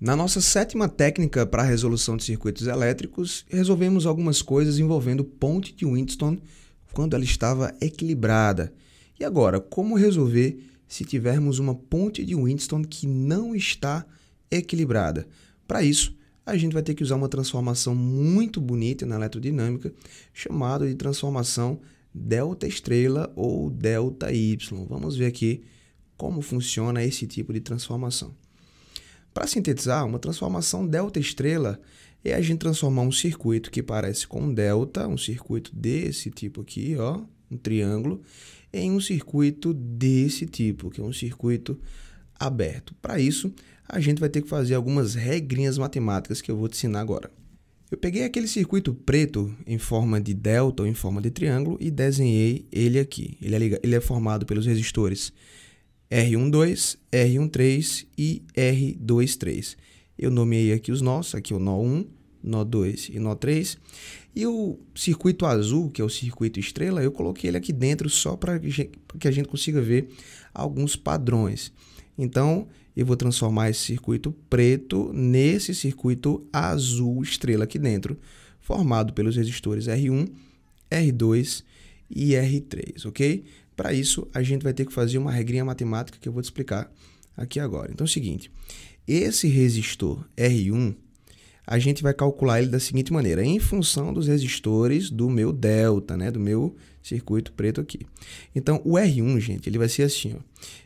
Na nossa sétima técnica para a resolução de circuitos elétricos, resolvemos algumas coisas envolvendo ponte de Winston quando ela estava equilibrada. E agora, como resolver se tivermos uma ponte de Winston que não está equilibrada? Para isso, a gente vai ter que usar uma transformação muito bonita na eletrodinâmica, chamada de transformação delta estrela ou delta y. Vamos ver aqui como funciona esse tipo de transformação. Para sintetizar, uma transformação delta estrela é a gente transformar um circuito que parece com um delta, um circuito desse tipo aqui, ó, um triângulo, em um circuito desse tipo, que é um circuito aberto. Para isso, a gente vai ter que fazer algumas regrinhas matemáticas que eu vou te ensinar agora. Eu peguei aquele circuito preto em forma de delta ou em forma de triângulo e desenhei ele aqui. Ele é, ele é formado pelos resistores R12, R13 e R23. Eu nomeei aqui os nós, aqui é o nó 1, nó 2 e nó 3. E o circuito azul, que é o circuito estrela, eu coloquei ele aqui dentro só para que a gente consiga ver alguns padrões. Então, eu vou transformar esse circuito preto nesse circuito azul estrela aqui dentro, formado pelos resistores R1, R2 e R3, ok? Para isso, a gente vai ter que fazer uma regrinha matemática que eu vou te explicar aqui agora. Então é o seguinte, esse resistor R1, a gente vai calcular ele da seguinte maneira, em função dos resistores do meu delta, né, do meu circuito preto aqui. Então, o R1, gente, ele vai ser assim, ó.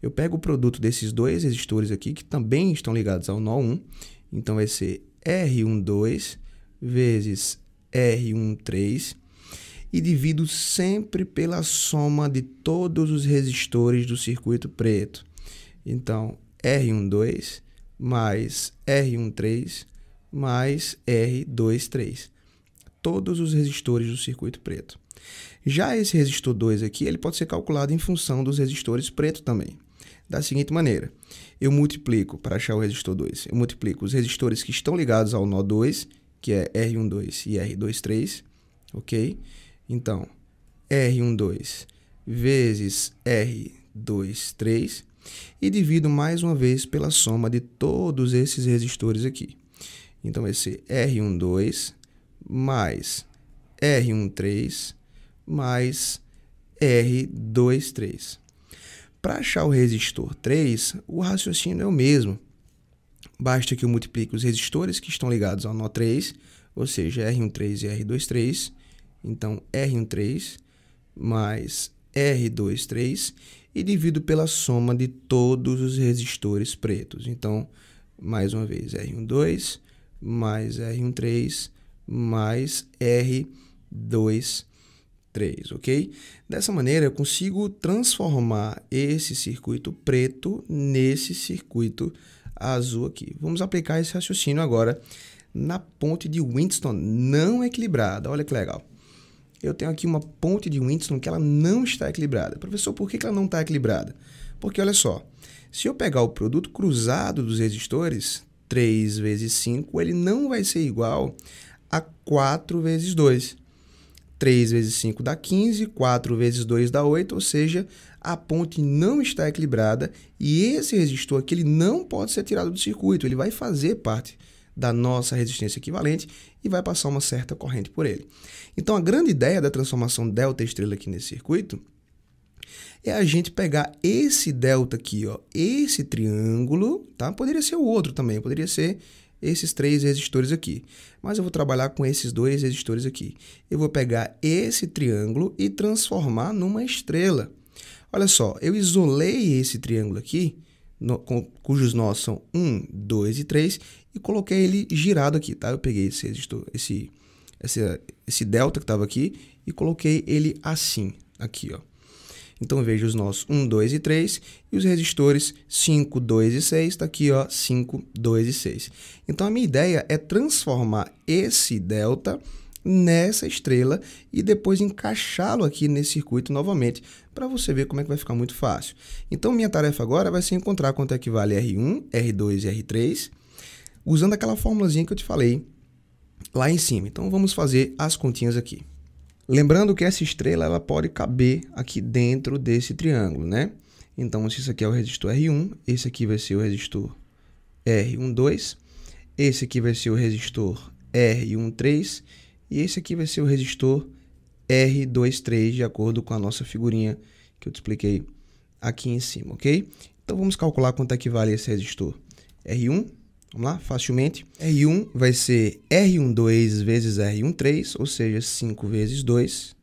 Eu pego o produto desses dois resistores aqui, que também estão ligados ao nó 1, então vai ser R12 vezes R13 e divido sempre pela soma de todos os resistores do circuito preto. Então, R12 mais R13 mais R23. Todos os resistores do circuito preto. Já esse resistor 2 aqui, ele pode ser calculado em função dos resistores preto também. Da seguinte maneira, eu multiplico, para achar o resistor 2, eu multiplico os resistores que estão ligados ao nó 2, que é R12 e R23, ok? Então, R12 vezes R23 e divido mais uma vez pela soma de todos esses resistores aqui. Então, vai ser R12 mais R13 mais R23. Para achar o resistor 3, o raciocínio é o mesmo. Basta que eu multiplique os resistores que estão ligados ao nó 3, ou seja, R13 e R23, então, R13 mais R23 e divido pela soma de todos os resistores pretos. Então, mais uma vez, R12 mais R13 mais R23, ok? Dessa maneira, eu consigo transformar esse circuito preto nesse circuito azul aqui. Vamos aplicar esse raciocínio agora na ponte de Winston não equilibrada. Olha que legal eu tenho aqui uma ponte de Winston que ela não está equilibrada. Professor, por que ela não está equilibrada? Porque olha só, se eu pegar o produto cruzado dos resistores, 3 vezes 5, ele não vai ser igual a 4 vezes 2. 3 vezes 5 dá 15, 4 vezes 2 dá 8, ou seja, a ponte não está equilibrada e esse resistor aqui ele não pode ser tirado do circuito, ele vai fazer parte da nossa resistência equivalente e vai passar uma certa corrente por ele. Então, a grande ideia da transformação delta estrela aqui nesse circuito é a gente pegar esse delta aqui, ó, esse triângulo, tá? Poderia ser o outro também, poderia ser esses três resistores aqui. Mas eu vou trabalhar com esses dois resistores aqui. Eu vou pegar esse triângulo e transformar numa estrela. Olha só, eu isolei esse triângulo aqui no, com, cujos nós são 1, 2 e 3, e coloquei ele girado aqui, tá? Eu peguei esse resistor, esse, esse, esse delta que estava aqui e coloquei ele assim, aqui, ó. Então veja os nós 1, 2 e 3 e os resistores 5, 2 e 6, está aqui, ó, 5, 2 e 6. Então a minha ideia é transformar esse delta nessa estrela e depois encaixá-lo aqui nesse circuito novamente, para você ver como é que vai ficar muito fácil. Então, minha tarefa agora vai ser encontrar quanto é que vale R1, R2 e R3, usando aquela formulazinha que eu te falei lá em cima. Então, vamos fazer as continhas aqui. Lembrando que essa estrela ela pode caber aqui dentro desse triângulo, né? Então, se isso aqui é o resistor R1, esse aqui vai ser o resistor R12, esse aqui vai ser o resistor R13 e esse aqui vai ser o resistor R23, de acordo com a nossa figurinha que eu te expliquei aqui em cima, ok? Então vamos calcular quanto é que vale esse resistor. R1, vamos lá, facilmente. R1 vai ser R12 vezes R13, ou seja, 5 vezes 2,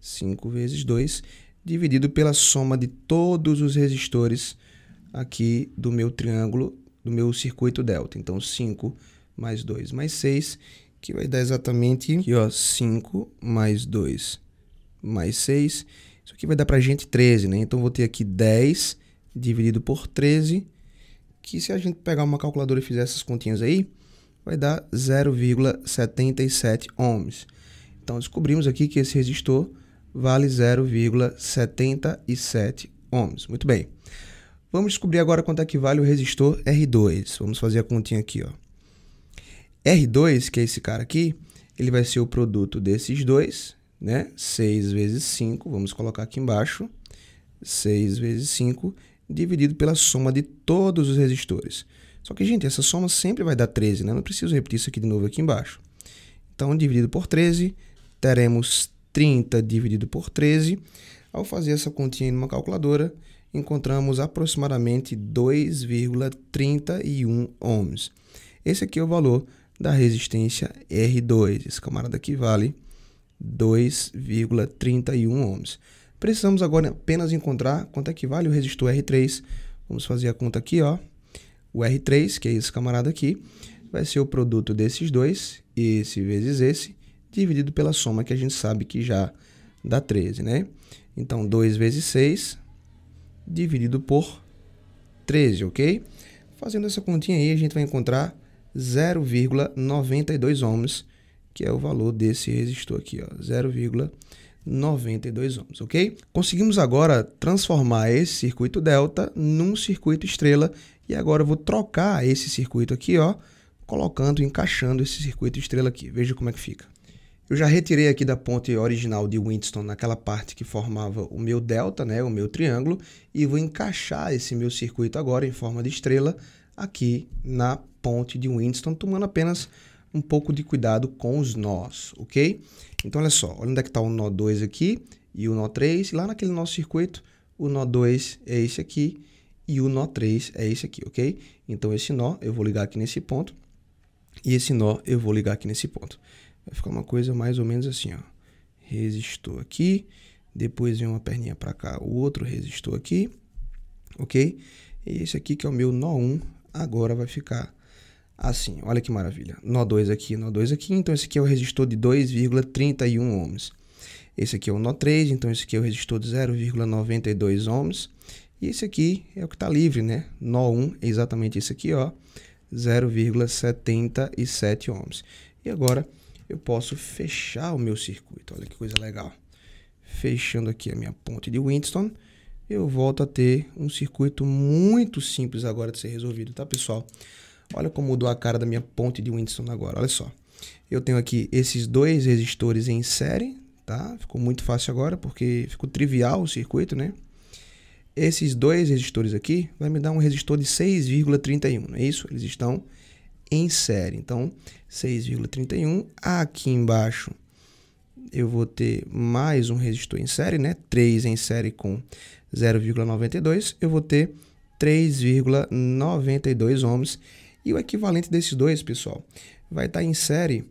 5 vezes 2, dividido pela soma de todos os resistores aqui do meu triângulo, do meu circuito delta. Então, 5 mais 2 mais 6, que vai dar exatamente aqui, ó, 5 mais 2 mais 6. Isso aqui vai dar para a gente 13, né? Então, vou ter aqui 10 dividido por 13, que se a gente pegar uma calculadora e fizer essas continhas aí, vai dar 0,77 ohms. Então, descobrimos aqui que esse resistor vale 0,77 ohms. Muito bem. Vamos descobrir agora quanto é que vale o resistor R2. Vamos fazer a continha aqui, ó. R2, que é esse cara aqui, ele vai ser o produto desses dois, né? 6 vezes 5, vamos colocar aqui embaixo. 6 vezes 5, dividido pela soma de todos os resistores. Só que, gente, essa soma sempre vai dar 13, né? Não preciso repetir isso aqui de novo aqui embaixo. Então, dividido por 13, teremos 30 dividido por 13. Ao fazer essa continha uma calculadora, encontramos aproximadamente 2,31 ohms. Esse aqui é o valor da resistência R2. Esse camarada aqui vale 2,31 ohms. Precisamos agora apenas encontrar quanto é que vale o resistor R3. Vamos fazer a conta aqui, ó. O R3, que é esse camarada aqui, vai ser o produto desses dois, esse vezes esse, dividido pela soma que a gente sabe que já dá 13, né? Então, 2 vezes 6 dividido por 13, ok? Fazendo essa continha aí, a gente vai encontrar 0,92 ohms, que é o valor desse resistor aqui, ó, 0,92 ohms, ok? Conseguimos agora transformar esse circuito delta num circuito estrela e agora eu vou trocar esse circuito aqui, ó, colocando, encaixando esse circuito estrela aqui. Veja como é que fica. Eu já retirei aqui da ponte original de Winston naquela parte que formava o meu delta, né, o meu triângulo, e vou encaixar esse meu circuito agora em forma de estrela aqui na ponte de Winston, tomando apenas um pouco de cuidado com os nós, ok? Então, olha só, olha onde é que está o nó 2 aqui e o nó 3. Lá naquele nosso circuito, o nó 2 é esse aqui e o nó 3 é esse aqui, ok? Então, esse nó eu vou ligar aqui nesse ponto e esse nó eu vou ligar aqui nesse ponto. Vai ficar uma coisa mais ou menos assim, ó. Resistor aqui, depois vem uma perninha para cá, o outro resistor aqui, ok? E esse aqui que é o meu nó 1, agora vai ficar Assim, olha que maravilha. Nó 2 aqui, nó 2 aqui, então esse aqui é o resistor de 2,31 ohms. Esse aqui é o nó 3, então esse aqui é o resistor de 0,92 ohms. E esse aqui é o que está livre, né? Nó 1 é exatamente esse aqui, ó, 0,77 ohms. E agora eu posso fechar o meu circuito, olha que coisa legal. Fechando aqui a minha ponte de Winston, eu volto a ter um circuito muito simples agora de ser resolvido, tá pessoal? Olha como mudou a cara da minha ponte de Winston agora, olha só. Eu tenho aqui esses dois resistores em série, tá? Ficou muito fácil agora, porque ficou trivial o circuito, né? Esses dois resistores aqui vai me dar um resistor de 6,31, não é isso? Eles estão em série. Então, 6,31. Aqui embaixo eu vou ter mais um resistor em série, né? 3 em série com 0,92. Eu vou ter 3,92 ohms e o equivalente desses dois, pessoal, vai estar tá em série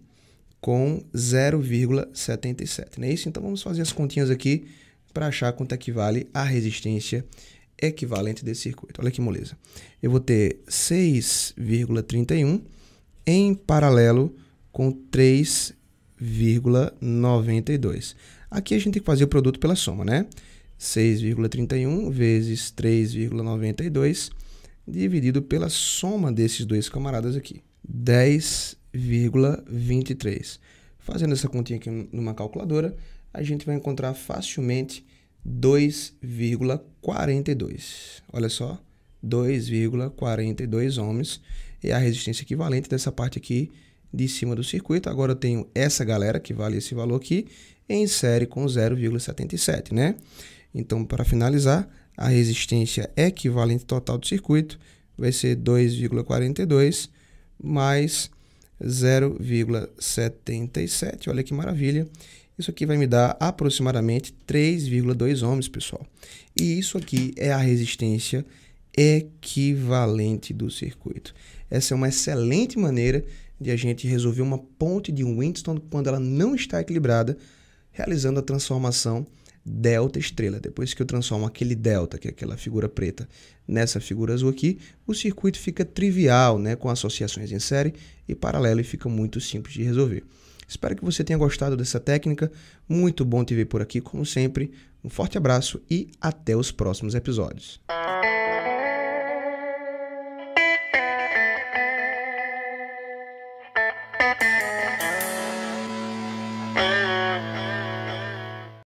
com 0,77, não é isso? Então vamos fazer as continhas aqui para achar quanto equivale é a resistência equivalente desse circuito. Olha que moleza. Eu vou ter 6,31 em paralelo com 3,92. Aqui a gente tem que fazer o produto pela soma, né? 6,31 vezes 3,92 dividido pela soma desses dois camaradas aqui. 10,23. Fazendo essa continha aqui numa calculadora, a gente vai encontrar facilmente 2,42. Olha só, 2,42 ohms é a resistência equivalente dessa parte aqui de cima do circuito. Agora eu tenho essa galera que vale esse valor aqui em série com 0,77, né? Então, para finalizar, a resistência equivalente total do circuito vai ser 2,42 mais 0,77. Olha que maravilha. Isso aqui vai me dar aproximadamente 3,2 ohms, pessoal. E isso aqui é a resistência equivalente do circuito. Essa é uma excelente maneira de a gente resolver uma ponte de Winston quando ela não está equilibrada, realizando a transformação delta estrela. Depois que eu transformo aquele delta, que é aquela figura preta, nessa figura azul aqui, o circuito fica trivial, né, com associações em série e paralelo e fica muito simples de resolver. Espero que você tenha gostado dessa técnica. Muito bom te ver por aqui, como sempre. Um forte abraço e até os próximos episódios.